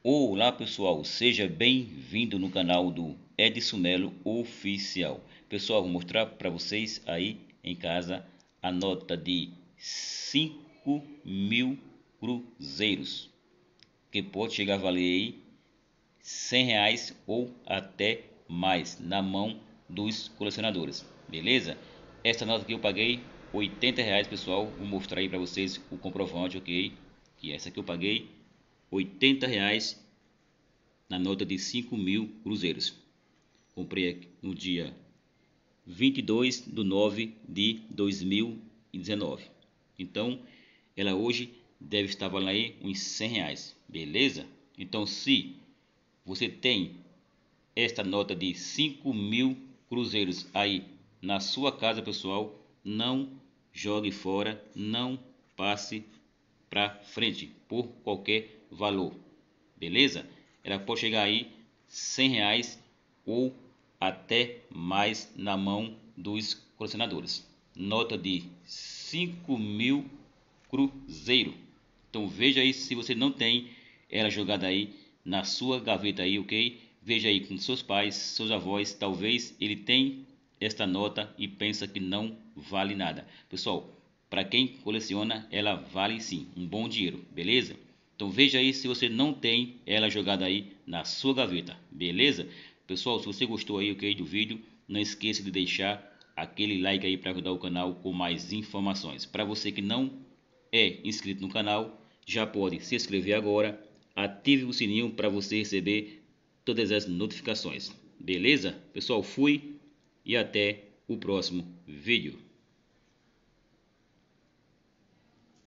Olá pessoal, seja bem-vindo no canal do Edson Melo Oficial. Pessoal, vou mostrar para vocês aí em casa a nota de 5 mil cruzeiros, que pode chegar a valer aí 100 reais ou até mais na mão dos colecionadores, beleza? Essa nota aqui eu paguei 80 reais, pessoal, vou mostrar aí para vocês o comprovante, ok? Que é essa aqui eu paguei 80 reais na nota de 5 mil cruzeiros. Comprei no dia 22 de 9 de 2019. Então, ela hoje deve estar valendo aí uns 100 reais, beleza? Então, se você tem esta nota de 5 mil cruzeiros aí na sua casa, pessoal, não jogue fora, não passe para frente por qualquer valor. Beleza? Ela pode chegar aí 100 reais ou até mais na mão dos colecionadores. Nota de 5 mil cruzeiro. Então veja aí se você não tem ela jogada aí na sua gaveta aí, ok? Veja aí com seus pais, seus avós, talvez ele tem esta nota e pensa que não vale nada. Pessoal, para quem coleciona, ela vale sim um bom dinheiro, beleza? Então veja aí se você não tem ela jogada aí na sua gaveta, beleza? Pessoal, se você gostou aí okay, do vídeo, não esqueça de deixar aquele like aí para ajudar o canal com mais informações. Para você que não é inscrito no canal, já pode se inscrever agora, ative o sininho para você receber todas as notificações. Beleza? Pessoal, fui e até o próximo vídeo.